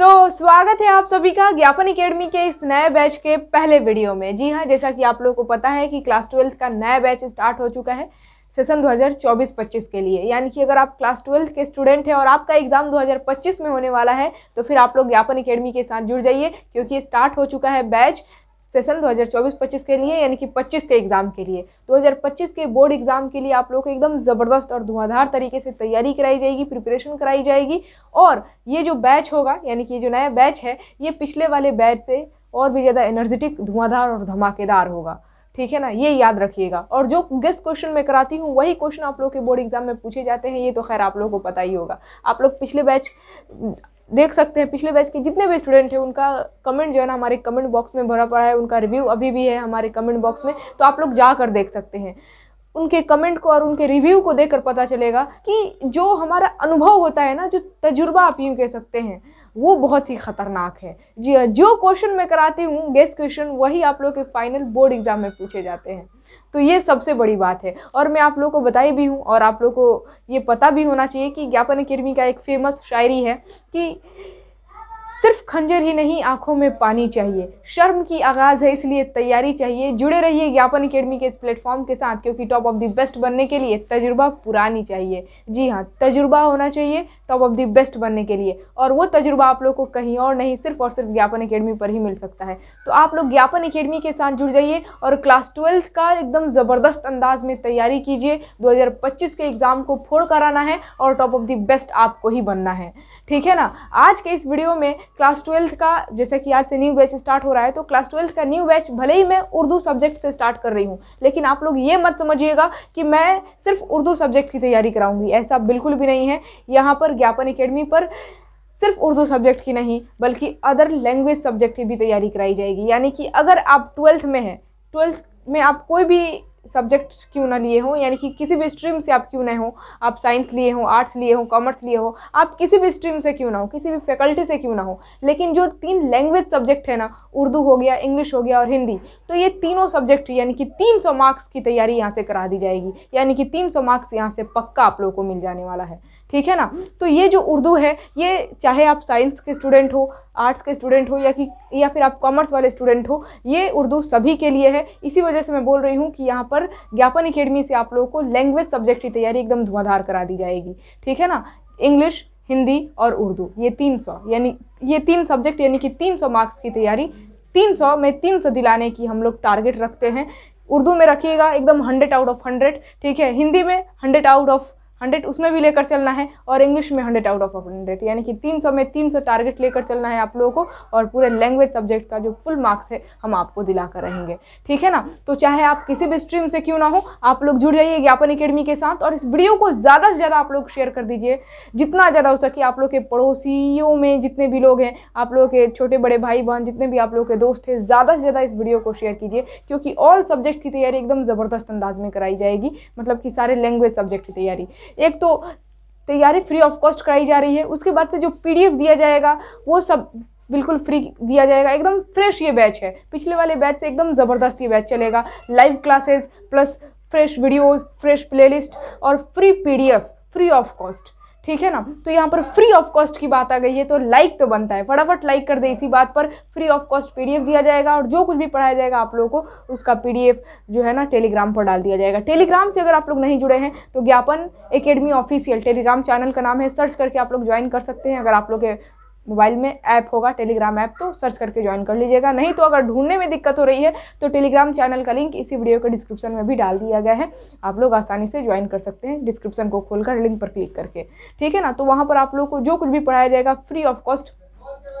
तो स्वागत है आप सभी का ज्ञापन एकेडमी के इस नए बैच के पहले वीडियो में जी हाँ जैसा कि आप लोगों को पता है कि क्लास ट्वेल्थ का नया बैच स्टार्ट हो चुका है सेशन 2024-25 के लिए यानी कि अगर आप क्लास ट्वेल्थ के स्टूडेंट हैं और आपका एग्ज़ाम 2025 में होने वाला है तो फिर आप लोग ज्ञापन एकेडमी के साथ जुड़ जाइए क्योंकि स्टार्ट हो चुका है बैच सेशन 2024-25 के लिए यानी कि 25 के एग्ज़ाम के लिए 2025 के बोर्ड एग्ज़ाम के लिए आप लोग को एकदम ज़बरदस्त और धुआंधार तरीके से तैयारी कराई जाएगी प्रिपरेशन कराई जाएगी और ये जो बैच होगा यानी कि ये जो नया बैच है ये पिछले वाले बैच से और भी ज़्यादा एनर्जेटिक धुआंधार और धमाकेदार होगा ठीक है ना ये याद रखिएगा और जो गेस्ट क्वेश्चन मैं कराती हूँ वही क्वेश्चन आप लोग के बोर्ड एग्जाम में पूछे जाते हैं ये तो खैर आप लोगों को पता ही होगा आप लोग पिछले बैच देख सकते हैं पिछले बैच के जितने भी स्टूडेंट हैं उनका कमेंट जो है ना हमारे कमेंट बॉक्स में भरा पड़ा है उनका रिव्यू अभी भी है हमारे कमेंट बॉक्स में तो आप लोग जाकर देख सकते हैं उनके कमेंट को और उनके रिव्यू को देखकर पता चलेगा कि जो हमारा अनुभव होता है ना जो तजुर्बा आप यूँ कह सकते हैं वो बहुत ही ख़तरनाक है जी हाँ, जो क्वेश्चन मैं कराती हूँ गेस्ट क्वेश्चन वही आप लोग के फाइनल बोर्ड एग्ज़ाम में पूछे जाते हैं तो ये सबसे बड़ी बात है और मैं आप लोग को बताई भी हूँ और आप लोग को ये पता भी होना चाहिए कि ज्ञापन अकेडमी का एक फेमस शायरी है कि सिर्फ खंजर ही नहीं आंखों में पानी चाहिए शर्म की आगाज़ है इसलिए तैयारी चाहिए जुड़े रहिए ज्ञापन अकेडमी के इस प्लेटफॉर्म के साथ क्योंकि टॉप ऑफ द बेस्ट बनने के लिए तजुर्बा पुरानी चाहिए जी हाँ तजुर्बा होना चाहिए टॉप ऑफ दी बेस्ट बनने के लिए और वो तजुर्बा आप लोग को कहीं और नहीं सिर्फ और सिर्फ ज्ञापन अकेडमी पर ही मिल सकता है तो आप लोग ज्ञापन अकेडमी के साथ जुड़ जाइए और क्लास ट्वेल्थ का एकदम ज़बरदस्त अंदाज में तैयारी कीजिए 2025 के एग्ज़ाम को फोड़ कर आना है और टॉप ऑफ दी बेस्ट आपको ही बनना है ठीक है ना आज के इस वीडियो में क्लास ट्वेल्थ का जैसे कि आज से न्यू बैच स्टार्ट हो रहा है तो क्लास ट्वेल्थ का न्यू बैच भले ही मैं उर्दू सब्जेक्ट से स्टार्ट कर रही हूँ लेकिन आप लोग ये मत समझिएगा कि मैं सिर्फ उर्दू सब्जेक्ट की तैयारी कराऊंगी ऐसा बिल्कुल भी नहीं है यहाँ पर ज्ञापन अकेडमी पर सिर्फ उर्दू सब्जेक्ट की नहीं बल्कि अदर लैंग्वेज सब्जेक्ट की भी तैयारी कराई जाएगी यानी कि अगर आप ट्वेल्थ में हैं ट्वेल्थ में आप कोई भी सब्जेक्ट क्यों ना लिए हो यानी कि किसी भी स्ट्रीम से आप क्यों ना हो आप साइंस लिए हो आर्ट्स लिए हो कॉमर्स लिए हो आप किसी भी स्ट्रीम से क्यों ना हो किसी भी फैकल्टी से क्यों ना हो लेकिन जो तीन लैंग्वेज सब्जेक्ट है ना उर्दू हो गया इंग्लिश हो गया और हिंदी तो ये तीनों सब्जेक्ट यानी कि तीन मार्क्स की तैयारी यहाँ से करा दी जाएगी यानी कि तीन मार्क्स यहाँ से पक्का आप लोगों को मिल जाने वाला है ठीक है ना तो ये जो उर्दू है ये चाहे आप साइंस के स्टूडेंट हो आर्ट्स के स्टूडेंट हो या कि या फिर आप कॉमर्स वाले स्टूडेंट हो ये उर्दू सभी के लिए है इसी वजह से मैं बोल रही हूँ कि यहाँ पर ज्ञापन अकेडमी से आप लोगों को लैंग्वेज सब्जेक्ट की तैयारी एकदम धुआंधार करा दी जाएगी ठीक है ना इंग्लिश हिंदी और उर्दू ये तीन सौ यानी ये तीन सब्जेक्ट यानी कि तीन सौ मार्क्स की तैयारी तीन सौ में तीन सौ दिलाने की हम लोग टारगेट रखते हैं उर्दू में रखिएगा एकदम हंड्रेड आउट ऑफ हंड्रेड ठीक है हिंदी में हंड्रेड आउट ऑफ हंड्रेड उसमें भी लेकर चलना है और इंग्लिश में हंड्रेड आउट ऑफ हंड्रेड यानी कि तीन सौ में तीन सौ टारगेट लेकर चलना है आप लोगों को और पूरे लैंग्वेज सब्जेक्ट का जो फुल मार्क्स है हम आपको दिला कर रहेंगे ठीक है ना तो चाहे आप किसी भी स्ट्रीम से क्यों ना हो आप लोग जुड़ जाइए ज्ञापन अकेडमी के साथ और इस वीडियो को ज़्यादा से ज़्यादा आप लोग शेयर कर दीजिए जितना ज़्यादा हो सके आप लोग के पड़ोसियों में जितने भी लोग हैं आप लोग के छोटे बड़े भाई बहन जितने भी आप लोग के दोस्त हैं ज़्यादा से ज़्यादा इस वीडियो को शेयर कीजिए क्योंकि ऑल सब्जेक्ट की तैयारी एकदम ज़बरदस्त अंदाज में कराई जाएगी मतलब कि सारे लैंग्वेज सब्जेक्ट की तैयारी एक तो तैयारी फ्री ऑफ कॉस्ट कराई जा रही है उसके बाद से जो पीडीएफ दिया जाएगा वो सब बिल्कुल फ्री दिया जाएगा एकदम फ्रेश ये बैच है पिछले वाले बैच से एकदम ज़बरदस्त ये बैच चलेगा live classes plus fresh videos fresh playlist और free PDF free of cost ठीक है ना तो यहाँ पर फ्री ऑफ कॉस्ट की बात आ गई है तो लाइक तो बनता है फटाफट लाइक कर दे इसी बात पर फ्री ऑफ कॉस्ट पीडीएफ दिया जाएगा और जो कुछ भी पढ़ाया जाएगा आप लोगों को उसका पीडीएफ जो है ना टेलीग्राम पर डाल दिया जाएगा टेलीग्राम से अगर आप लोग नहीं जुड़े हैं तो ज्ञापन एकेडमी ऑफिशियल टेलीग्राम चैनल का नाम है सर्च करके आप लोग ज्वाइन कर सकते हैं अगर आप लोग के मोबाइल में ऐप होगा टेलीग्राम ऐप तो सर्च करके ज्वाइन कर लीजिएगा नहीं तो अगर ढूंढने में दिक्कत हो रही है तो टेलीग्राम चैनल का लिंक इसी वीडियो के डिस्क्रिप्शन में भी डाल दिया गया है आप लोग आसानी से ज्वाइन कर सकते हैं डिस्क्रिप्शन को खोलकर लिंक पर क्लिक करके ठीक है ना तो वहाँ पर आप लोग को जो कुछ भी पढ़ाया जाएगा फ्री ऑफ कॉस्ट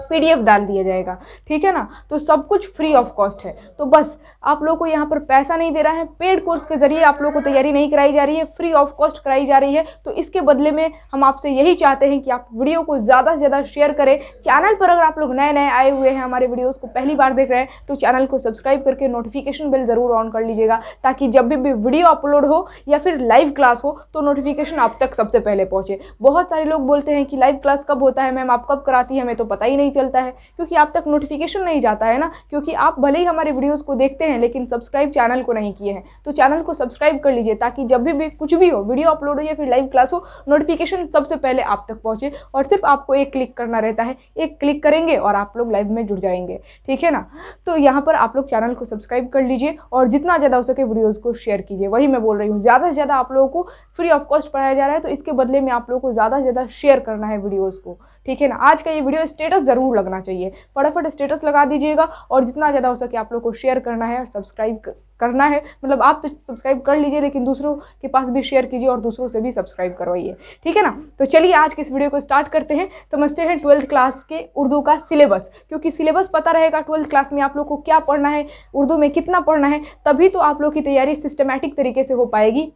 पीडीएफ डाल दिया जाएगा ठीक है ना तो सब कुछ फ्री ऑफ कॉस्ट है तो बस आप लोग को यहाँ पर पैसा नहीं दे रहा है पेड कोर्स के जरिए आप लोगों को तैयारी नहीं कराई जा रही है फ्री ऑफ कॉस्ट कराई जा रही है तो इसके बदले में हम आपसे यही चाहते हैं कि आप वीडियो को ज़्यादा से ज़्यादा शेयर करें चैनल पर अगर आप लोग नए नए आए हुए हैं हमारे वीडियोज़ को पहली बार देख रहे हैं तो चैनल को सब्सक्राइब करके नोटिफिकेशन बिल ज़रूर ऑन कर लीजिएगा ताकि जब भी वीडियो अपलोड हो या फिर लाइव क्लास हो तो नोटिफिकेशन आप तक सबसे पहले पहुँचे बहुत सारे लोग बोलते हैं कि लाइव क्लास कब होता है मैम आप कब कराती है हमें तो पता ही नहीं चलता है क्योंकि आप तक नोटिफिकेशन नहीं जाता है ना क्योंकि आप भले ही हमारे वीडियोज़ को देखते हैं लेकिन सब्सक्राइब चैनल को नहीं किए हैं तो चैनल को सब्सक्राइब कर लीजिए ताकि जब भी, भी कुछ भी हो वीडियो अपलोड हो या फिर लाइव क्लास हो नोटिफिकेशन सबसे पहले आप तक पहुँचे और सिर्फ आपको एक क्लिक करना रहता है एक क्लिक करेंगे और आप लोग लाइव में जुड़ जाएंगे ठीक है ना तो यहाँ पर आप लोग चैनल को सब्सक्राइब कर लीजिए और जितना ज़्यादा हो सके वीडियोज़ को शेयर कीजिए वही मैं बोल रही हूँ ज़्यादा से ज़्यादा आप लोगों को फ्री ऑफ कॉस्ट पढ़ाया जा रहा है तो इसके बदले में आप लोगों को ज़्यादा से ज़्यादा शेयर करना है वीडियोज़ को ठीक है ना आज का ये वीडियो स्टेटस ज़रूर लगना चाहिए फटाफट स्टेटस लगा दीजिएगा और जितना ज़्यादा हो सके आप लोग को शेयर करना है और सब्सक्राइब करना है मतलब आप तो सब्सक्राइब कर लीजिए लेकिन दूसरों के पास भी शेयर कीजिए और दूसरों से भी सब्सक्राइब करवाइए ठीक है ना तो चलिए आज के इस वीडियो को स्टार्ट करते हैं समझते हैं ट्वेल्थ क्लास के उर्दू का सिलेबस क्योंकि सिलेबस पता रहेगा ट्वेल्थ क्लास में आप लोग को क्या पढ़ना है उर्दू में कितना पढ़ना है तभी तो आप लोग की तैयारी सिस्टमेटिक तरीके से हो पाएगी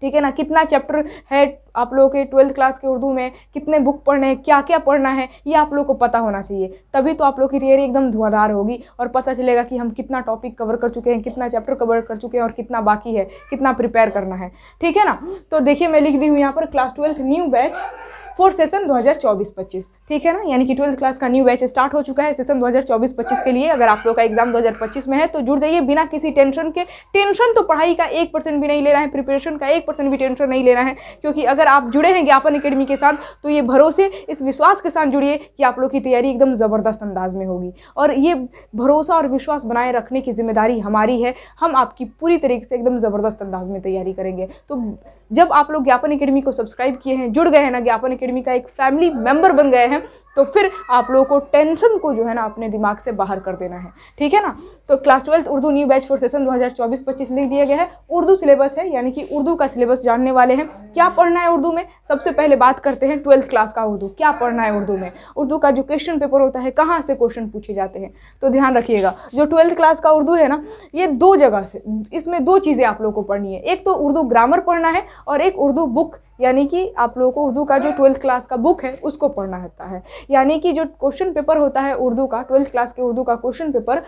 ठीक है ना कितना चैप्टर है आप लोगों के ट्वेल्थ क्लास के उर्दू में कितने बुक पढ़ने हैं क्या क्या पढ़ना है ये आप लोगों को पता होना चाहिए तभी तो आप लोग की रियरी एकदम धुआंधार होगी और पता चलेगा कि हम कितना टॉपिक कवर कर चुके हैं कितना चैप्टर कवर कर चुके हैं और कितना बाकी है कितना प्रिपेयर करना है ठीक है ना तो देखिए मैं लिख दी हूँ यहाँ पर class twelfth new batch for session 2024-25 ठीक है ना यानी कि ट्वेल्थ क्लास का न्यू बैच स्टार्ट हो चुका है सेशन 2024-25 के लिए अगर आप लोग का एग्जाम 2025 में है तो जुड़ जाइए बिना किसी टेंशन के टेंशन तो पढ़ाई का एक परसेंट भी नहीं लेना है प्रिपरेशन का एक परसेंट भी टेंशन नहीं लेना है क्योंकि अगर आप जुड़े हैं ज्ञापन अकेडमी के साथ तो ये भरोसे इस विश्वास के साथ जुड़िए कि आप लोग की तैयारी एकदम ज़बरदस्त अंदाज में होगी और ये भरोसा और विश्वास बनाए रखने की जिम्मेदारी हमारी है हम आपकी पूरी तरीके से एकदम ज़बरदस्त अंदाज में तैयारी करेंगे तो जब आप लोग ज्ञापन अकेडमी को सब्सक्राइब किए हैं जुड़ गए हैं ना ज्ञापन अकेडमी का एक फैमिली मेंबर बन गए हैं तो फिर आप लोगों को टेंशन को जो है ना अपने दिमाग से बाहर कर देना है ठीक है ना तो class twelfth Urdu new batch for session 2024-25 लिख दिया गया है उर्दू सिलेबस है यानी कि उर्दू का सिलेबस जानने वाले हैं क्या पढ़ना है उर्दू में सबसे पहले बात करते हैं ट्वेल्थ क्लास का उर्दू क्या पढ़ना है उर्दू में उर्दू का जो क्वेश्चन पेपर होता है कहाँ से क्वेश्चन पूछे जाते हैं तो ध्यान रखिएगा जो ट्वेल्थ क्लास का उर्दू है ना ये दो जगह से इसमें दो चीज़ें आप लोग को पढ़नी है एक तो उर्दू ग्रामर पढ़ना है और एक उर्दू बुक यानी कि आप लोगों को उर्दू का जो ट्वेल्थ क्लास का बुक है उसको पढ़ना होता है यानी कि जो क्वेश्चन पेपर होता है उर्दू का ट्वेल्थ क्लास के उर्दू का क्वेश्चन पेपर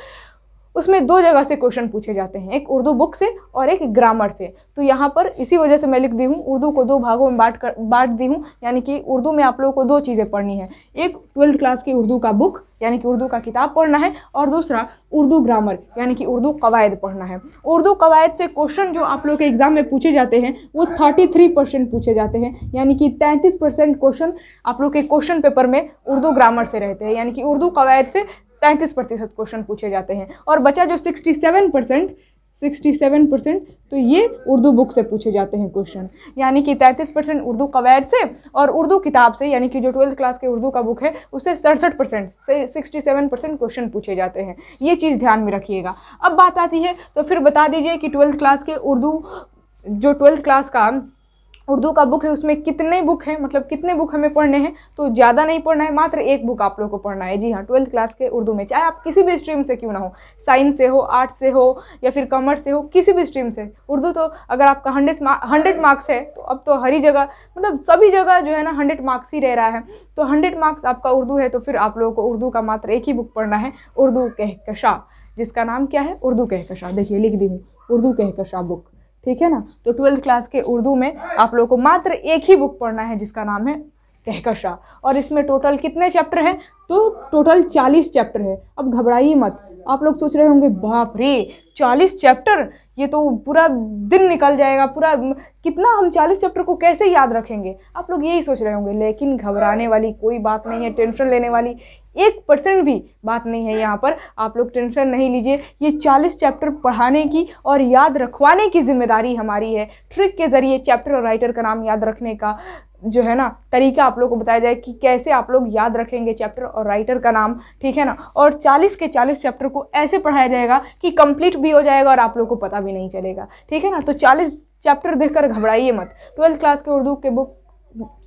उसमें दो जगह से क्वेश्चन पूछे जाते हैं एक उर्दू बुक से और एक ग्रामर से तो यहाँ पर इसी वजह से मैं लिख दी हूँ उर्दू को दो भागों में बांट कर बांट दी हूँ यानी कि उर्दू में आप लोगों को दो चीज़ें पढ़नी है एक ट्वेल्थ क्लास की उर्दू का बुक यानी कि उर्दू का किताब पढ़ना है और दूसरा उर्दू ग्रामर यानी कि उर्दू कवायद पढ़ना है उर्दू कवायद से क्वेश्चन जो आप लोग के एग्ज़ाम में पूछे जाते हैं वो थर्टी थ्री परसेंट पूछे जाते हैं यानी कि तैंतीस परसेंट क्वेश्चन आप लोग के क्वेश्चन पेपर में उर्दू ग्रामर से रहते हैं यानी कि उर्दू कवायद से तैंतीस प्रतिशत क्वेश्चन पूछे जाते हैं और बचा जो sixty seven percent sixty seven percent तो ये उर्दू बुक से पूछे जाते हैं क्वेश्चन यानी कि तैंतीस परसेंट उर्दू कवैद से और उर्दू किताब से यानी कि जो ट्वेल्थ क्लास के उर्दू का बुक है उससे सड़सठ परसेंट से सिक्सटी सेवन परसेंट क्वेश्चन पूछे जाते हैं ये चीज़ ध्यान में रखिएगा अब बात आती है तो फिर बता दीजिए कि ट्वेल्थ क्लास के उर्दू जो ट्वेल्थ क्लास का उर्दू का बुक है उसमें कितने बुक हैं मतलब कितने बुक हमें पढ़ने हैं तो ज़्यादा नहीं पढ़ना है मात्र एक बुक आप लोग को पढ़ना है जी हाँ ट्वेल्थ क्लास के उर्दू में चाहे आप किसी भी स्ट्रीम से क्यों ना हो साइंस से हो आर्ट्स से हो या फिर कॉमर्स से हो किसी भी स्ट्रीम से उर्दू तो अगर आपका हंड्रेड हंड्रेड मार्क्स है तो अब तो हरी जगह मतलब सभी जगह जो है ना हंड्रेड मार्क्स ही रह रहा है तो हंड्रेड मार्क्स आपका उर्दू है तो फिर आप लोगों को उर्दू का मात्र एक ही बुक पढ़ना है उर्दू कहकशा जिसका नाम क्या है उर्दू कहकशा देखिए लिख दी हूँ उर्दू कहकशा बुक ठीक है ना तो ट्वेल्थ क्लास के उर्दू में आप लोगों को मात्र एक ही बुक पढ़ना है जिसका नाम है कहकशा और इसमें टोटल कितने चैप्टर हैं तो टोटल चालीस चैप्टर है अब घबराइए मत आप लोग सोच रहे होंगे बाप रे चालीस चैप्टर ये तो पूरा दिन निकल जाएगा पूरा कितना हम चालीस चैप्टर को कैसे याद रखेंगे आप लोग यही सोच रहे होंगे लेकिन घबराने वाली कोई बात नहीं है टेंशन लेने वाली एक परसेंट भी बात नहीं है यहाँ पर आप लोग टेंशन नहीं लीजिए ये चालीस चैप्टर पढ़ाने की और याद रखवाने की जिम्मेदारी हमारी है ट्रिक के ज़रिए चैप्टर और राइटर का नाम याद रखने का जो है ना तरीका आप लोग को बताया जाए कि कैसे आप लोग याद रखेंगे चैप्टर और राइटर का नाम ठीक है ना और 40 के 40 चैप्टर को ऐसे पढ़ाया जाएगा कि कंप्लीट भी हो जाएगा और आप लोग को पता भी नहीं चलेगा ठीक है ना तो 40 चैप्टर देखकर घबराइए मत ट्वेल्थ क्लास के उर्दू के बुक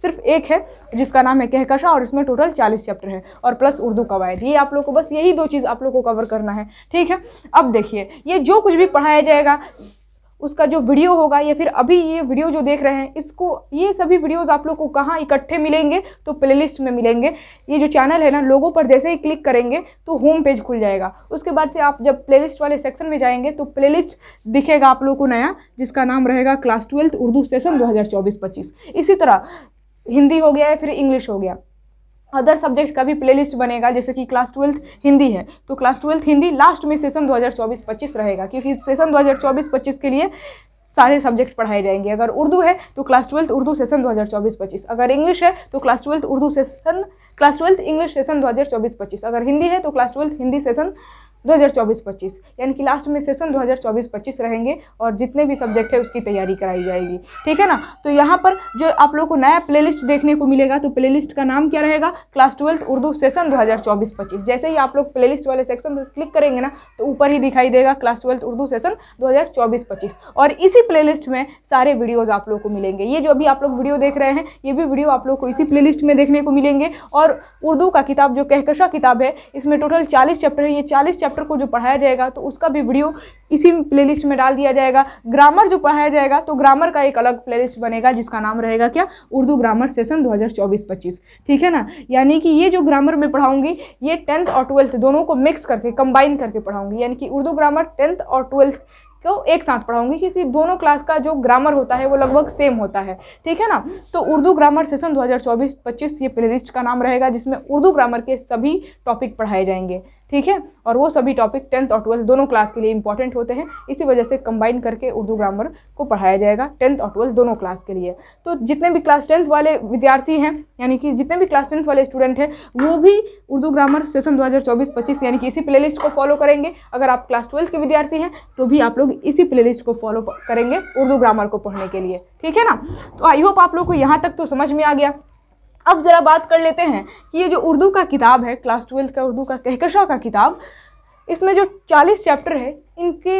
सिर्फ एक है जिसका नाम है कहकशा और इसमें टोटल चालीस चैप्टर है और प्लस उर्दू कवायद ये आप लोग को बस यही दो चीज़ आप लोग को कवर करना है ठीक है अब देखिए ये जो कुछ भी पढ़ाया जाएगा उसका जो वीडियो होगा या फिर अभी ये वीडियो जो देख रहे हैं इसको ये सभी वीडियोस आप लोग को कहाँ इकट्ठे मिलेंगे तो प्लेलिस्ट में मिलेंगे ये जो चैनल है ना लोगों पर जैसे ही क्लिक करेंगे तो होम पेज खुल जाएगा उसके बाद से आप जब प्लेलिस्ट वाले सेक्शन में जाएंगे तो प्लेलिस्ट दिखेगा आप लोग को नया जिसका नाम रहेगा क्लास ट्वेल्थ उर्दू सेशन दो हज़ार इसी तरह हिंदी हो गया या फिर इंग्लिश हो गया अदर सब्जेक्ट का भी प्लेलिस्ट बनेगा जैसे कि क्लास ट्वेल्थ हिंदी है तो क्लास ट्वेल्थ हिंदी लास्ट में सेशन 2024-25 रहेगा क्योंकि सेशन 2024-25 के लिए सारे सब्जेक्ट पढ़ाए जाएंगे अगर उर्दू है तो क्लास ट्वेल्थ उर्दू सेशन 2024-25 अगर इंग्लिश है तो class twelfth Urdu session class twelfth English session 2024-25 अगर हिंदी है तो क्लास ट्वेल्थ हिंदी सेशन 2024-25 यानी कि लास्ट में सेशन 2024-25 रहेंगे और जितने भी सब्जेक्ट है उसकी तैयारी कराई जाएगी ठीक है ना तो यहाँ पर जो आप लोग को नया प्लेलिस्ट देखने को मिलेगा तो प्लेलिस्ट का नाम क्या रहेगा क्लास ट्वेल्थ उर्दू सेशन 2024-25 जैसे ही आप लोग प्लेलिस्ट वाले सेक्शन पर क्लिक करेंगे ना तो ऊपर ही दिखाई देगा क्लास ट्वेल्थ उर्दू सेशन दो हज़ार और इसी प्ले में सारे वीडियोज़ आप लोग को मिलेंगे ये जो अभी आप लोग वीडियो देख रहे हैं ये भी वीडियो आप लोग को इसी प्ले में देखने को मिलेंगे और और उर्दू का किताब जो कहकशा किताब है इसमें टोटल चालीस चैप्टर है ये चालीस चैप्टर को जो पढ़ाया जाएगा तो उसका भी वीडियो इसी प्लेलिस्ट में डाल दिया जाएगा ग्रामर जो पढ़ाया जाएगा तो ग्रामर का एक अलग प्लेलिस्ट बनेगा जिसका नाम रहेगा क्या उर्दू ग्रामर सेशन 2024-25 ठीक है ना यानी कि ये जो ग्रामर में पढ़ाऊंगी ये टेंथ और ट्वेल्थ दोनों को मिक्स करके कंबाइन करके पढ़ाऊंगी यानी कि उर्दू ग्रामर टेंथ और ट्वेल्थ को एक साथ पढ़ाऊंगी क्योंकि दोनों क्लास का जो ग्रामर होता है वो लगभग सेम होता है ठीक है ना तो उर्दू ग्रामर सेशन 2024-25 ये प्लेलिस्ट का नाम रहेगा जिसमें उर्दू ग्रामर के सभी टॉपिक पढ़ाए जाएंगे ठीक है और वो सभी टॉपिक टेंथ और ट्वेल्थ दोनों क्लास के लिए इंपॉर्टेंट होते हैं इसी वजह से कंबाइन करके उर्दू ग्रामर को पढ़ाया जाएगा टेंथ और ट्वेल्थ दोनों क्लास के लिए तो जितने भी क्लास टेंथ वाले विद्यार्थी हैं यानी कि जितने भी क्लास टेंथ वाले स्टूडेंट हैं वो भी उर्दू ग्रामर सेशन 2024-25 यानी कि इसी प्ले को फॉलो करेंगे अगर आप क्लास ट्वेल्थ के विद्यार्थी हैं तो भी आप लोग इसी प्ले को फॉलो करेंगे उर्दू ग्रामर को पढ़ने के लिए ठीक है ना तो आई होप आप लोग को यहाँ तक तो समझ में आ गया अब ज़रा बात कर लेते हैं कि ये जो उर्दू का किताब है क्लास ट्वेल्थ का उर्दू का कहकशा का किताब इसमें जो चालीस चैप्टर है इनके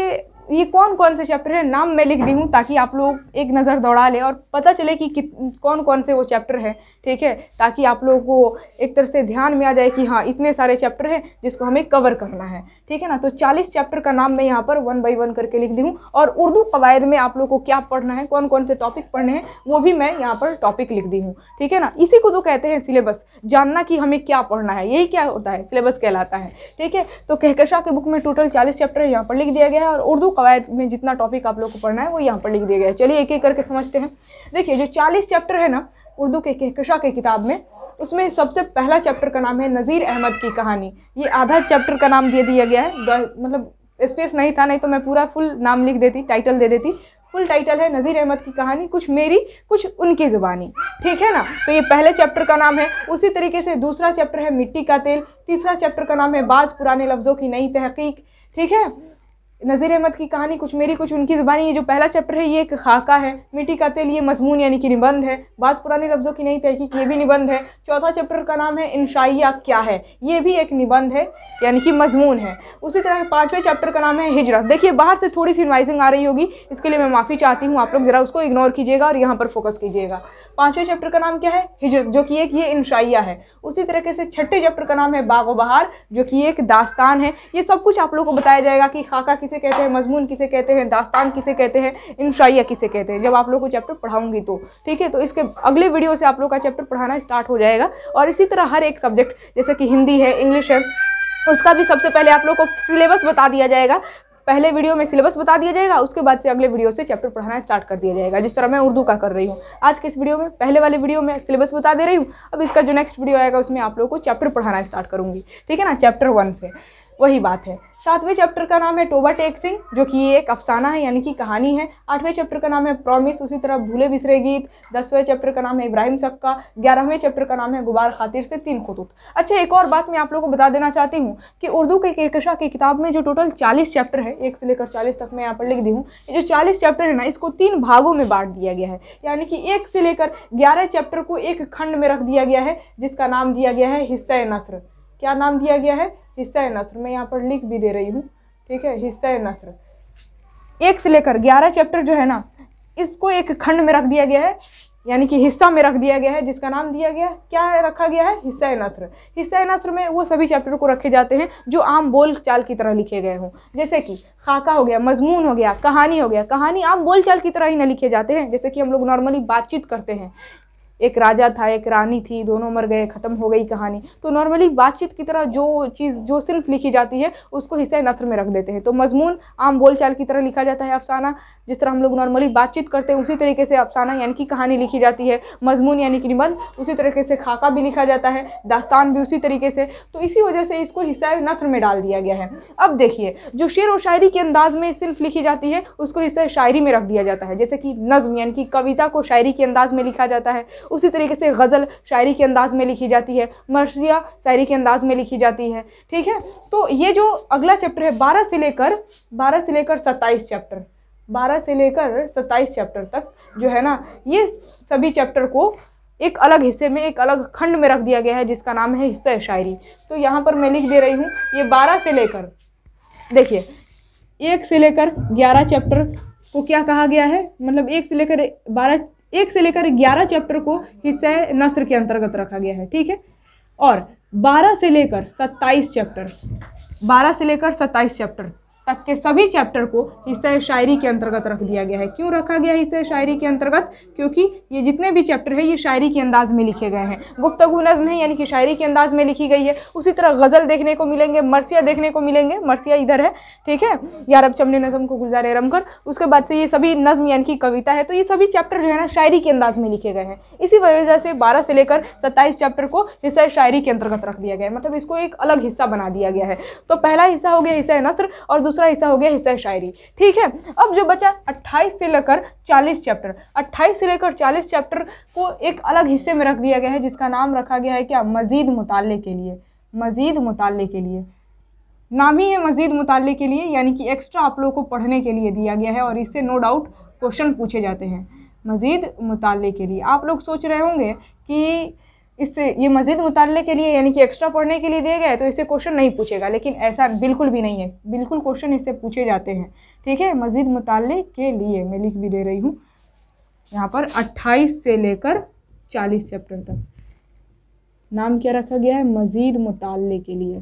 ये कौन कौन से चैप्टर है नाम मैं लिख दी हूँ ताकि आप लोग एक नज़र दौड़ा लें और पता चले कि कित कौन कौन से वो चैप्टर है ठीक है ताकि आप लोगों को एक तरह से ध्यान में आ जाए कि हाँ इतने सारे चैप्टर हैं जिसको हमें कवर करना है ठीक है ना तो चालीस चैप्टर का नाम मैं यहाँ पर वन बाई वन करके लिख दी हूँ और उर्दू कवायद में आप लोग को क्या पढ़ना है कौन कौन से टॉपिक पढ़ने हैं वो भी मैं यहाँ पर टॉपिक लिख दी हूँ ठीक है ना इसी को तो कहते हैं सिलेबस जानना कि हमें क्या पढ़ना है यही क्या होता है सिलेबस कहलाता है ठीक है तो कहकशा के बुक में टोटल चालीस चैप्टर यहाँ पर लिख दिया गया है और उर्दू कवायद में जितना टॉपिक आप लोग को पढ़ना है वो यहाँ पर लिख दिया गया है चलिए एक एक करके समझते हैं देखिए जो चालीस चैप्टर है ना उर्दू के कहकशा के किताब में उसमें सबसे पहला चैप्टर का नाम है नज़ीर अहमद की कहानी ये आधा चैप्टर का नाम दे दिया गया है मतलब स्पेस नहीं था नहीं तो मैं पूरा फुल नाम लिख देती टाइटल दे देती फुल टाइटल है नज़ीर अहमद की कहानी कुछ मेरी कुछ उनकी ज़ुबानी ठीक है ना तो ये पहले चैप्टर का नाम है उसी तरीके से दूसरा चैप्टर है मिट्टी का तेल तीसरा चैप्टर का नाम है बाज पुराने लफ्ज़ों की नई तहकीक ठीक है नज़ीर अहमद की कहानी कुछ मेरी कुछ उनकी ज़ुबानी ये जो पहला चैप्टर है ये एक खाका है मिट्टी का तेल ये मजमून यानी कि निबंध है बाज पुराने लफ्ज़ों की नई तहकीक ये भी निबंध है चौथा चैप्टर का नाम है इनशाइया क्या है ये भी एक निबंध है यानी कि मजमून है उसी तरह पाँचवें चैप्टर का नाम है हिजरत देखिए बाहर से थोड़ी सी नॉइजिंग आ रही होगी इसके लिए मैं माफ़ी चाहती हूँ आप लोग ज़रा उसको इग्नोर कीजिएगा और यहाँ पर फोकस कीजिएगा पाँचवें चैप्टर का नाम क्या है हिजरत जो कि एक ये इनशाइया है उसी तरीके से छठे चैप्टर का नाम है बाग बहार जो कि एक दास्तान है ये सब कुछ आप लोग को बताया जाएगा कि खाका किस किसे कहते हैं मजमून किसे कहते हैं दास्तान किसे कहते हैं इनशाइया किसे कहते हैं जब आप लोग को चैप्टर पढ़ाऊंगी तो ठीक है तो इसके अगले वीडियो से आप लोग का चैप्टर पढ़ाना स्टार्ट हो जाएगा और इसी तरह हर एक सब्जेक्ट जैसे कि हिंदी है इंग्लिश है उसका भी सबसे पहले आप लोग को सिलेबस बता दिया जाएगा पहले वीडियो में सिलेबस बता दिया जाएगा उसके बाद से अगले वीडियो से चैप्टर पढ़ाना स्टार्ट कर दिया जाएगा जिस तरह मैं उर्दू का कर रही हूँ आज के इस वीडियो में पहले वाले वीडियो में सिलेबस बता दे रही हूँ अब इसका जो नेक्स्ट वीडियो आएगा उसमें आप लोग को चैप्टर पढ़ाना स्टार्ट करूँगी ठीक है ना चैप्टर वन से वही बात है सातवें चैप्टर का नाम है टोबा टेक सिंह जो कि ये एक अफसाना है यानी कि कहानी है आठवें चैप्टर का नाम है प्रॉमिस उसी तरह भूले बिसरे गीत दसवें चैप्टर का नाम है इब्राहिम सक्का ग्यारहवें चैप्टर का नाम है गुबार खातिर से तीन खतूत अच्छा एक और बात मैं आप लोगों को बता देना चाहती हूँ कि उर्दू के केकशा की किताब में जो टोटल चालीस चैप्टर है एक से लेकर चालीस तक मैं यहाँ पर लिख दी हूँ ये जो चालीस चैप्टर है ना इसको तीन भागों में बांट दिया गया है यानी कि एक से लेकर ग्यारह चैप्टर को एक खंड में रख दिया गया है जिसका नाम दिया गया है हिस्सा नसर क्या नाम दिया गया है हिस्सा नसर मैं यहाँ पर लिख भी दे रही हूँ ठीक है हिस्सा नसर एक से लेकर ग्यारह चैप्टर जो है ना इसको एक खंड में रख दिया गया है यानी कि हिस्सा में रख दिया गया है जिसका नाम दिया गया है क्या रखा गया है हिस्सा नसर हिस्सा नसर में वो सभी चैप्टर को रखे जाते हैं जो आम बोल चाल की तरह लिखे गए हों जैसे कि खाका हो गया मजमून हो गया कहानी हो गया कहानी आम बोल चाल की तरह ही ना लिखे जाते हैं जैसे कि हम लोग नॉर्मली बातचीत करते हैं एक राजा था एक रानी थी दोनों मर गए ख़त्म हो गई कहानी तो नॉर्मली बातचीत की तरह जो चीज़ जो सिर्फ लिखी जाती है उसको हिस्से नथर में रख देते हैं तो मजमून आम बोलचाल की तरह लिखा जाता है अफसाना जिस तरह हम लोग नॉर्मली बातचीत करते हैं उसी तरीके से अफसाना यानी कि कहानी लिखी जाती है मजमून यानी कि निबंध उसी तरीके से खाका भी लिखा जाता है दास्तान भी उसी तरीके से तो इसी वजह से इसको हिस्सा नसर में डाल दिया गया है अब देखिए जो शेर व शायरी के अंदाज में सिर्फ लिखी जाती है उसको हिस्सा शायरी में रख दिया जाता है जैसे कि नज़म यानी कि कविता को शायरी के अंदाज में लिखा जाता है उसी तरीके से गज़ल शायरी के अंदाज में लिखी जाती है मर्शिया शायरी के अंदाज में लिखी जाती है ठीक है तो ये जो अगला चैप्टर है बारह से लेकर बारह से लेकर सत्ताईस चैप्टर बारह से लेकर सत्ताईस चैप्टर तक जो है ना ये सभी चैप्टर को एक अलग हिस्से में एक अलग खंड में रख दिया गया है जिसका नाम है हिस्सा शायरी तो यहाँ पर मैं लिख दे रही हूँ ये बारह से लेकर देखिए एक से लेकर ग्यारह चैप्टर को क्या कहा गया है मतलब एक से लेकर बारह एक से लेकर ग्यारह चैप्टर को हिस्सा नस्र के अंतर्गत रखा गया है ठीक है और बारह से लेकर सत्ताईस चैप्टर बारह से लेकर सत्ताईस चैप्टर तक के सभी चैप्टर को हिस्से शायरी के अंतर्गत रख दिया गया है क्यों रखा गया है शायरी के अंतर्गत क्योंकि ये जितने भी चैप्टर है ये शायरी के अंदाज में लिखे गए हैं गुफ्तगु नज़म है यानी कि शायरी के अंदाज में लिखी गई है उसी तरह गज़ल देखने को मिलेंगे मरसिया देखने को मिलेंगे मरसिया इधर है ठीक है यारब चमने नज़म को गुलजार रम कर उसके बाद से ये सभी नज़म यानी कि कविता है तो ये सभी चैप्टर जो है ना शायरी के अंदाज में लिखे गए हैं इसी वजह से बारह से लेकर सत्ताईस चैप्टर को हिस्सा शायरी के अंतर्गत रख दिया गया है मतलब इसको एक अलग हिस्सा बना दिया गया है तो पहला हिस्सा हो गया हिस्सा नसर और दूसरा हिस्सा हो गया हिस्सा शायरी ठीक है अब जो बचा 28 से लेकर 40 चैप्टर 28 से लेकर 40 चैप्टर को एक अलग हिस्से में रख दिया गया है जिसका नाम रखा गया है क्या मज़ीद मुताले के लिए मज़ीद मुताले के लिए नाम ही है मज़ीद मुताले के लिए यानी कि एक्स्ट्रा आप लोगों को पढ़ने के लिए दिया गया है और इससे नो डाउट क्वेश्चन पूछे जाते हैं मज़ीद मुताले के लिए आप लोग सोच रहे होंगे कि इससे ये मज़ीद मुताले के लिए यानी कि एक्स्ट्रा पढ़ने के लिए दिए गए तो इससे क्वेश्चन नहीं पूछेगा लेकिन ऐसा बिल्कुल भी नहीं है बिल्कुल क्वेश्चन इससे पूछे जाते हैं ठीक है मज़ीद मुताले के लिए मैं लिख भी दे रही हूँ यहाँ पर अट्ठाईस से लेकर चालीस चैप्टर तक नाम क्या रखा गया है मज़ीद मुताले के लिए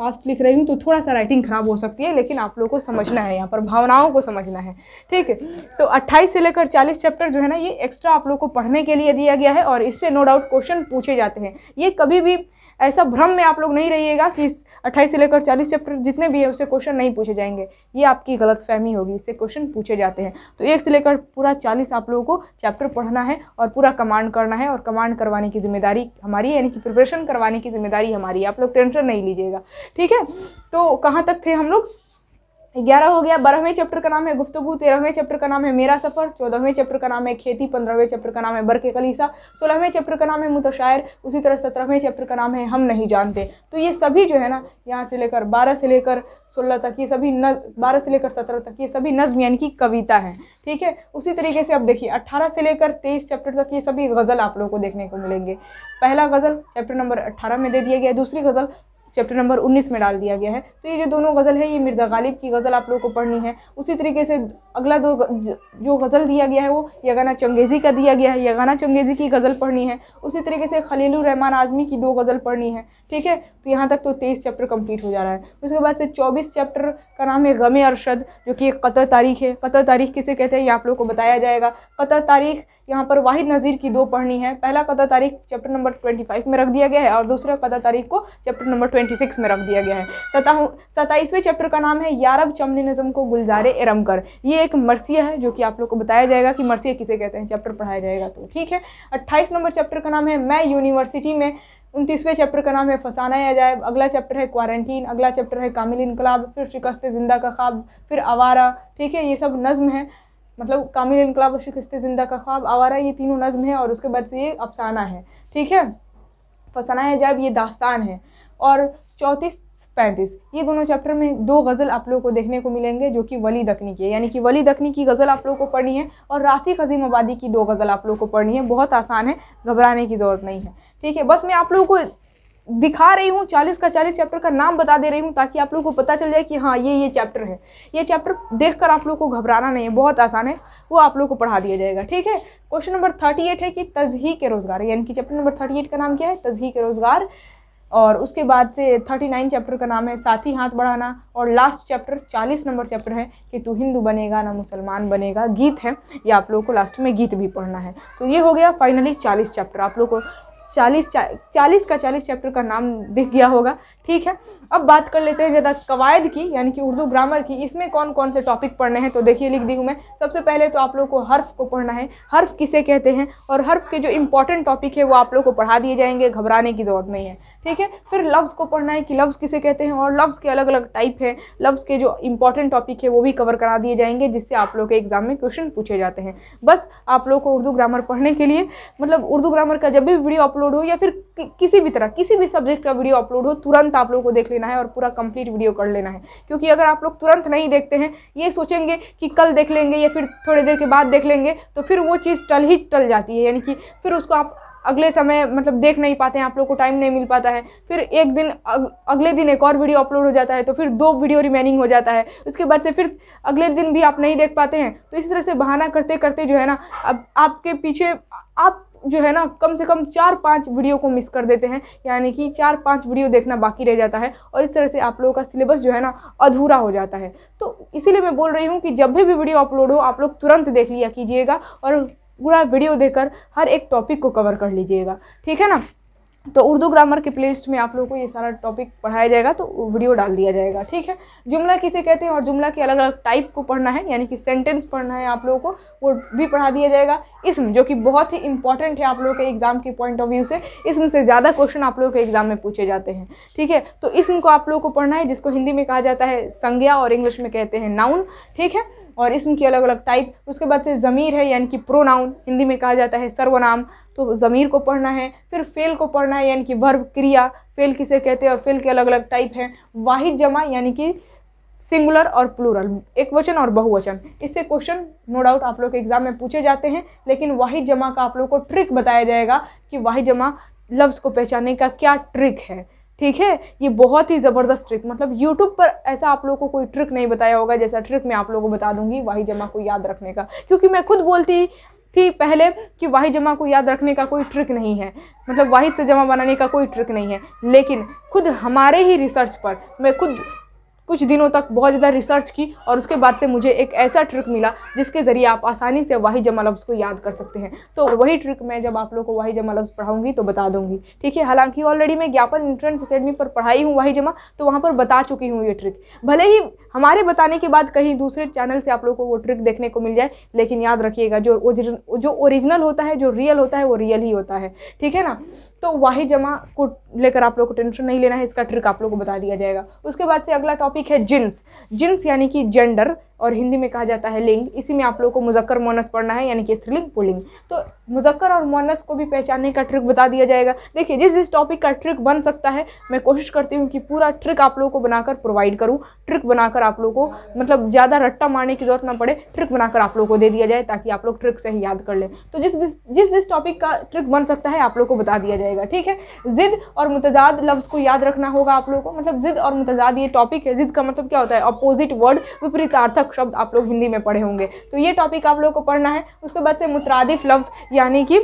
फास्ट लिख रही हूँ तो थोड़ा सा राइटिंग ख़राब हो सकती है लेकिन आप लोगों को समझना है यहाँ पर भावनाओं को समझना है ठीक है तो 28 से लेकर 40 चैप्टर जो है ना ये एक्स्ट्रा आप लोग को पढ़ने के लिए दिया गया है और इससे नो डाउट क्वेश्चन पूछे जाते हैं ये कभी भी ऐसा भ्रम में आप लोग नहीं रहिएगा कि इस अट्ठाईस से लेकर चालीस चैप्टर जितने भी है उससे क्वेश्चन नहीं पूछे जाएंगे ये आपकी गलत फहमी होगी इससे क्वेश्चन पूछे जाते हैं तो एक से लेकर पूरा चालीस आप लोगों को चैप्टर पढ़ना है और पूरा कमांड करना है और कमांड करवाने की जिम्मेदारी हमारी यानी कि प्रिपरेशन करवाने की जिम्मेदारी हमारी आप लोग टेंशन नहीं लीजिएगा ठीक है तो कहाँ तक थे हम लोग ग्यारह हो गया बारहवें चैप्टर का नाम है गुफ्तगु तेरहवें चैप्टर का नाम है मेरा सफ़र चौदहवें चैप्टर का नाम है खेती पंद्रहवें चैप्टर का नाम है बरके कलीसा सोलहवें चैप्टर का नाम है मुतशायर उसी तरह सत्रहवें चैप्टर का नाम है हम नहीं जानते तो ये सभी जो है ना यहाँ से लेकर बारह से लेकर सोलह तक ये सभी न बारह से लेकर सत्रह तक ये सभी नज्म यानी कि कविता है ठीक है उसी तरीके से अब देखिए अट्ठारह से लेकर तेईस चैप्टर तक ये सभी गज़ल आप लोगों को देखने को मिलेंगे पहला गज़ल चैप्टर नंबर अट्ठारह में दे दिया गया दूसरी गज़ल चैप्टर नंबर 19 में डाल दिया गया है तो ये जो दोनों गज़ल है ये मिर्ज़ा गालिब की गज़ल आप लोग को पढ़नी है उसी तरीके से अगला दो जो गज़ल दिया गया है वो यगाना चंगेज़ी का दिया गया है यगाना चंगेज़ी की गज़ल पढ़नी है उसी तरीके से खलील रहमान आज़मी की दो गज़ल पढ़नी है ठीक है तो यहाँ तक तो तेईस चैप्टर कम्प्लीट हो जा रहा है उसके बाद से चौबीस चैप्टर का नाम है गम अरशद जो कि एक क़तर तारीख है क़तर तारीख किसे कहते हैं ये आप लोग को बताया जाएगा क़तर तारीख यहाँ पर वाहिद नज़ीर की दो पढ़नी है पहला क़तर तारीख चैप्टर नंबर ट्वेंटी में रख दिया गया है और दूसरा क़तर तारीख को चैप्टर नंबर 1926 में रख दिया गया है सताईसवें चैप्टर का नाम है यारब चमलिनज़म को गुलजारे इरम कर ये एक मरसिया है जो कि आप लोग को बताया जाएगा कि मरसिया किसे कहते हैं चैप्टर पढ़ाया जाएगा तो ठीक है अट्ठाईस नंबर चैप्टर का नाम है मैं यूनिवर्सिटी में उनतीसवें चैप्टर का नाम है फसाना या जायब अगला चैप्टर है क्वारंटीन अगला चैप्टर है कामिल इनकलाब फिर शिकस्त जिंदा का ख्वाब फिर आवारा ठीक है ये सब नज़म है मतलब कामिल इनकलाब और शिकस्त जिंदा का ख्वाब आवारा ये तीनों नज़म है और उसके बाद से ये अफसाना है ठीक है फसाना या जाए ये दास्तान है और चौंतीस पैंतीस ये दोनों चैप्टर में दो गज़ल आप लोगों को देखने को मिलेंगे जो कि वली दखनी की है यानी कि वली दखनी की गज़ल आप लोगों को पढ़नी है और राशि खजीम आबादी की दो गज़ल आप लोगों को पढ़नी है बहुत आसान है घबराने की ज़रूरत नहीं है ठीक है बस मैं आप लोगों को दिखा रही हूँ चालीस का चालीस चैप्टर का नाम बता दे रही हूँ ताकि आप लोगों को पता चल जाए कि हाँ ये ये चैप्टर है ये चैप्टर देख आप लोगों को घबराना नहीं है बहुत आसान है वो आप लोग को पढ़ा दिया जाएगा ठीक है क्वेश्चन नंबर थर्टी एट है कि तजही के रोज़गार यानी कि चैप्टर नंबर थर्टी एट का नाम क्या है तजही के रोज़गार और उसके बाद से थर्टी नाइन चैप्टर का नाम है साथी हाथ बढ़ाना और लास्ट चैप्टर चालीस नंबर चैप्टर है कि तू हिंदू बनेगा ना मुसलमान बनेगा गीत है ये आप लोगों को लास्ट में गीत भी पढ़ना है तो ये हो गया फाइनली चालीस चैप्टर आप लोग को चालीस चालीस का चालीस चैप्टर का नाम दिख गया होगा ठीक है अब बात कर लेते हैं ज्यादा कवायद की यानी कि उर्दू ग्रामर की इसमें कौन कौन से टॉपिक पढ़ने हैं तो देखिए लिख दी हूँ मैं सबसे पहले तो आप लोग को हर्फ को पढ़ना है हर्फ किसे कहते हैं और हर्फ के जो इंपॉर्टेंट टॉपिक है वो आप लोग को पढ़ा दिए जाएंगे घबराने की ज़रूरत नहीं है ठीक है फिर लफ्ज़ को पढ़ना है कि लफ्ज़ किसे कहते हैं और लफ्ज़ के अलग अलग टाइप है लफ्ज़ के जो इंपॉर्टेंट टॉपिक है वो भी कवर करा दिए जाएंगे जिससे आप लोग के एग्ज़ाम में क्वेश्चन पूछे जाते हैं बस आप लोग को उर्दू ग्रामर पढ़ने के लिए मतलब उर्दू ग्रामर का जब भी वीडियो अपलोड हो या फिर किसी भी तरह किसी भी सब्जेक्ट का वीडियो अपलोड हो तुरंत तुरंत आप लोगों को देख लेना है और पूरा कंप्लीट वीडियो कर लेना है क्योंकि अगर आप लोग तुरंत नहीं देखते हैं ये सोचेंगे कि कल देख लेंगे या फिर थोड़ी देर के बाद देख लेंगे तो फिर वो चीज़ टल ही टल जाती है यानी कि फिर उसको आप अगले समय मतलब देख नहीं पाते हैं आप लोग को टाइम नहीं मिल पाता है फिर एक दिन अग, अगले दिन एक और वीडियो अपलोड हो जाता है तो फिर दो वीडियो रिमेनिंग हो जाता है उसके बाद से फिर अगले दिन भी आप नहीं देख पाते हैं तो इस तरह से बहाना करते करते जो है ना अब आपके पीछे आप जो है ना कम से कम चार पाँच वीडियो को मिस कर देते हैं यानी कि चार पाँच वीडियो देखना बाकी रह जाता है और इस तरह से आप लोगों का सिलेबस जो है ना अधूरा हो जाता है तो इसीलिए मैं बोल रही हूँ कि जब भी भी वीडियो अपलोड हो आप लोग तुरंत देख लिया कीजिएगा और पूरा वीडियो देखकर हर एक टॉपिक को कवर कर लीजिएगा ठीक है ना तो उर्दू ग्रामर के प्लेलिस्ट में आप लोगों को ये सारा टॉपिक पढ़ाया जाएगा तो वीडियो डाल दिया जाएगा ठीक है जुमला किसे कहते हैं और जुमला के अलग अलग टाइप को पढ़ना है यानी कि सेंटेंस पढ़ना है आप लोगों को वो भी पढ़ा दिया जाएगा इसम जो कि बहुत ही इंपॉर्टेंट है आप लोगों के एग्ज़ाम के पॉइंट ऑफ व्यू से इसम से ज़्यादा क्वेश्चन आप लोगों के एग्ज़ाम में पूछे जाते हैं ठीक है तो इसम को आप लोगों को पढ़ना है जिसको हिंदी में कहा जाता है संज्ञा और इंग्लिश में कहते हैं नाउन ठीक है और इसम की अलग अलग टाइप उसके बाद से ज़मीर है यानी कि प्रोनाउन हिंदी में कहा जाता है सर्वनाम तो ज़मीर को पढ़ना है फिर फेल को पढ़ना है यानी कि वर्ब क्रिया फेल किसे कहते हैं और फेल के अलग अलग टाइप हैं वाहिद जमा यानी कि सिंगुलर और प्लूरल एक वचन और बहुवचन इससे क्वेश्चन नो डाउट आप लोग के एग्ज़ाम में पूछे जाते हैं लेकिन वाहिद जमा का आप लोग को ट्रिक बताया जाएगा कि वाहिद जमा लफ्ज़ को पहचानने का क्या ट्रिक है ठीक है ये बहुत ही ज़बरदस्त ट्रिक मतलब यूट्यूब पर ऐसा आप लोग को कोई ट्रिक नहीं बताया होगा जैसा ट्रिक मैं आप लोगों को बता दूंगी वाही जमा को याद रखने का क्योंकि मैं खुद बोलती थी पहले कि वाहिद जमा को याद रखने का कोई ट्रिक नहीं है मतलब वाहिद से जमा बनाने का कोई ट्रिक नहीं है लेकिन खुद हमारे ही रिसर्च पर मैं खुद कुछ दिनों तक बहुत ज़्यादा रिसर्च की और उसके बाद से मुझे एक ऐसा ट्रिक मिला जिसके ज़रिए आप आसानी से वाहि जमा लफ्ज़ को याद कर सकते हैं तो वही ट्रिक मैं जब आप लोग को वाहि जमा लफ्ज़ पढ़ाऊँगी तो बता दूँगी ठीक है हालांकि ऑलरेडी मैं ज्ञापन इंट्रेंस अकेडमी पर पढ़ाई हूँ वाहि जमा तो वहाँ पर बता चुकी हूँ ये ट्रिक भले ही हमारे बताने के बाद कहीं दूसरे चैनल से आप लोग को वो ट्रिक देखने को मिल जाए लेकिन याद रखिएगा जो जो ओरिजिनल होता है जो रियल होता है वो रियल ही होता है ठीक है ना तो वाहि जमा को लेकर आप लोग को टेंशन नहीं लेना है इसका ट्रिक आप लोग को बता दिया जाएगा उसके बाद से अगला टॉपिक है जिन्स जिन्स यानी कि जेंडर और हिंदी में कहा जाता है लिंग इसी में आप लोगों को मुजक्कर मोनस पढ़ना है यानी कि स्त्रीलिंग पुलिंग तो मुजक्कर और मोनस को भी पहचानने का ट्रिक बता दिया जाएगा देखिए जिस जिस टॉपिक का ट्रिक बन सकता है मैं कोशिश करती हूँ कि पूरा ट्रिक आप लोगों को बनाकर प्रोवाइड करूँ ट्रिक बनाकर आप लोगों को मतलब ज़्यादा रट्टा मारने की ज़रूरत ना पड़े ट्रिक बनाकर आप लोगों को दे दिया जाए ताकि आप लोग ट्रिक से ही याद कर लें तो जिस जिस जिस टॉपिक का ट्रिक बन सकता है आप लोग को बता दिया जाएगा ठीक है ज़िद और मुतजाद लफ्ज़ को याद रखना होगा आप लोगों को मतलब ज़िद और मुतजाद ये टॉपिक है ज़िद का मतलब क्या होता है अपोजिट वर्ड विपरीतार्थक तक शब्द आप लोग हिंदी में पढ़े होंगे तो ये टॉपिक आप लोग को पढ़ना है उसके बाद से मुतरदिफ लफ्ज़ यानी कि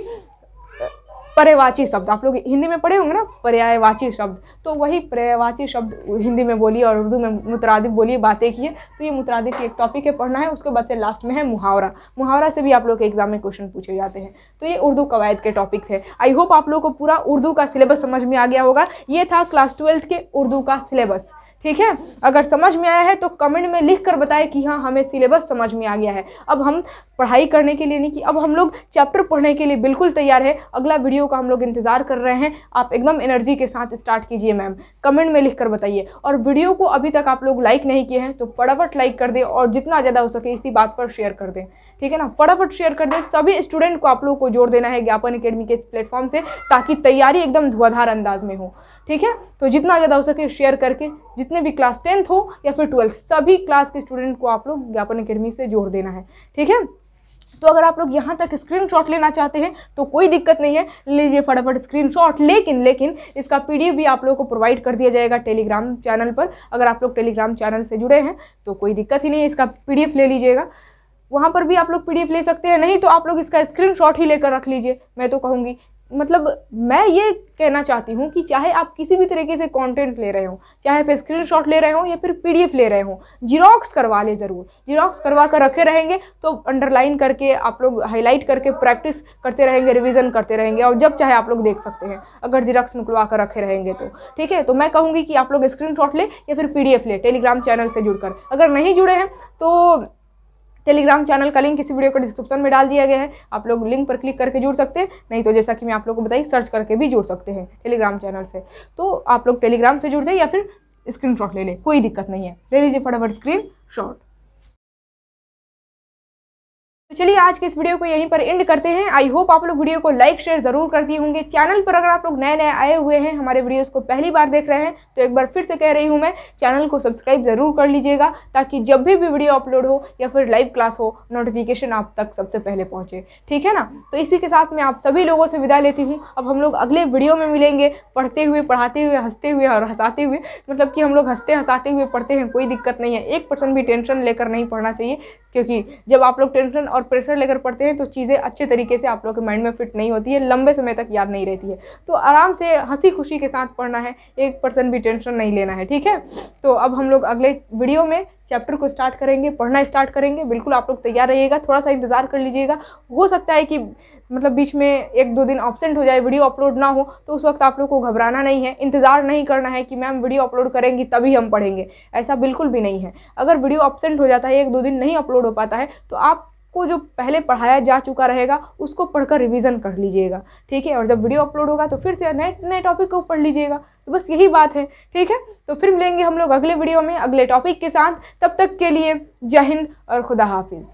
पर्यवाची शब्द आप लोग हिंदी में पढ़े होंगे ना पर्यायवाची शब्द तो वही पर्यायवाची शब्द हिंदी में बोलिए और उर्दू में मुतरदिफ बोलिए बातें किए तो ये मुतरदिफ एक टॉपिक है पढ़ना है उसके बाद से लास्ट में है मुहावरा मुहावरा से भी आप लोग के एग्जाम में क्वेश्चन पूछे जाते हैं तो ये उर्दू कवायद के टॉपिक थे आई होप आप लोग को पूरा उर्दू का सिलेबस समझ में आ गया होगा ये था क्लास ट्वेल्थ के उर्दू का सिलेबस ठीक है अगर समझ में आया है तो कमेंट में लिख कर बताएं कि हाँ हमें सिलेबस समझ में आ गया है अब हम पढ़ाई करने के लिए नहीं कि अब हम लोग चैप्टर पढ़ने के लिए बिल्कुल तैयार है अगला वीडियो का हम लोग इंतज़ार कर रहे हैं आप एकदम एनर्जी के साथ स्टार्ट कीजिए मैम कमेंट में लिख कर बताइए और वीडियो को अभी तक आप लोग लाइक नहीं किए हैं तो फटाफट लाइक कर दें और जितना ज़्यादा हो सके इसी बात पर शेयर कर दें ठीक है ना फटाफट शेयर कर दें सभी स्टूडेंट को आप लोग को जोड़ देना है ज्ञापन अकेडमी के इस प्लेटफॉर्म से ताकि तैयारी एकदम धुआधार अंदाज में हो ठीक है तो जितना ज़्यादा हो सके शेयर करके जितने भी क्लास टेंथ हो या फिर ट्वेल्थ सभी क्लास के स्टूडेंट को आप लोग ज्ञापन अकेडमी से जोड़ देना है ठीक है तो अगर आप लोग यहाँ तक स्क्रीनशॉट लेना चाहते हैं तो कोई दिक्कत नहीं है लीजिए फटाफट स्क्रीनशॉट लेकिन लेकिन इसका पीडीएफ भी आप लोगों को प्रोवाइड कर दिया जाएगा टेलीग्राम चैनल पर अगर आप लोग टेलीग्राम चैनल से जुड़े हैं तो कोई दिक्कत ही नहीं है इसका पीडीएफ ले लीजिएगा वहाँ पर भी आप लोग पी ले सकते हैं नहीं तो आप लोग इसका स्क्रीन ही लेकर रख लीजिए मैं तो कहूँगी मतलब मैं ये कहना चाहती हूँ कि चाहे आप किसी भी तरीके से कंटेंट ले रहे हो चाहे फिर स्क्रीन शॉट ले रहे हो या फिर पीडीएफ ले रहे हो जीरोक्स करवा लें ज़रूर जीरोक्स करवा कर रखे रहेंगे तो अंडरलाइन करके आप लोग हाईलाइट करके प्रैक्टिस करते रहेंगे रिविज़न करते रहेंगे और जब चाहे आप लोग देख सकते हैं अगर जीरोक्स निकलवा कर रखे रहेंगे तो ठीक है तो मैं कहूँगी कि आप लोग स्क्रीन लें या फिर पी ले टेलीग्राम चैनल से जुड़कर अगर नहीं जुड़े हैं तो टेलीग्राम चैनल का लिंक इसी वीडियो को डिस्क्रिप्शन में डाल दिया गया है आप लोग लिंक पर क्लिक करके जुड़ सकते हैं नहीं तो जैसा कि मैं आप लोगों को बताई सर्च करके भी जुड़ सकते हैं टेलीग्राम चैनल से तो आप लोग टेलीग्राम से जुड़ जाए या फिर स्क्रीन ले लें कोई दिक्कत नहीं है ले लीजिए फटाफट स्क्रीन शॉट चलिए आज के इस वीडियो को यहीं पर एंड करते हैं आई होप आप लोग वीडियो को लाइक शेयर जरूर कर दिए होंगे चैनल पर अगर आप लोग नए नए आए हुए हैं हमारे वीडियोस को पहली बार देख रहे हैं तो एक बार फिर से कह रही हूँ मैं चैनल को सब्सक्राइब जरूर कर लीजिएगा ताकि जब भी भी वीडियो अपलोड हो या फिर लाइव क्लास हो नोटिफिकेशन आप तक सबसे पहले पहुँचे ठीक है ना तो इसी के साथ मैं आप सभी लोगों से विदा लेती हूँ अब हम लोग अगले वीडियो में मिलेंगे पढ़ते हुए पढ़ाते हुए हंसते हुए और हंसाते हुए मतलब कि हम लोग हंसते हंसाते हुए पढ़ते हैं कोई दिक्कत नहीं है एक परसेंट भी टेंशन लेकर नहीं पढ़ना चाहिए क्योंकि जब आप लोग टेंशन और प्रेशर लेकर पढ़ते हैं तो चीज़ें अच्छे तरीके से आप लोग के माइंड में फिट नहीं होती है लंबे समय तक याद नहीं रहती है तो आराम से हंसी खुशी के साथ पढ़ना है एक परसेंट भी टेंशन नहीं लेना है ठीक है तो अब हम लोग अगले वीडियो में चैप्टर को स्टार्ट करेंगे पढ़ना स्टार्ट करेंगे बिल्कुल आप लोग तैयार रहिएगा थोड़ा सा इंतज़ार कर लीजिएगा हो सकता है कि मतलब बीच में एक दो दिन ऑब्सेंट हो जाए वीडियो अपलोड ना हो तो उस वक्त आप लोग को घबराना नहीं है इंतज़ार नहीं करना है कि मैम वीडियो अपलोड करेंगी तभी हम पढ़ेंगे ऐसा बिल्कुल भी नहीं है अगर वीडियो ऑब्सेंट हो जाता है एक दो दिन नहीं अपलोड हो पाता है तो आप को जो पहले पढ़ाया जा चुका रहेगा उसको पढ़कर रिवीजन कर लीजिएगा ठीक है और जब वीडियो अपलोड होगा तो फिर से नए नए टॉपिक को पढ़ लीजिएगा तो बस यही बात है ठीक है तो फिर मिलेंगे हम लोग अगले वीडियो में अगले टॉपिक के साथ तब तक के लिए जय हिंद और खुदा हाफिज़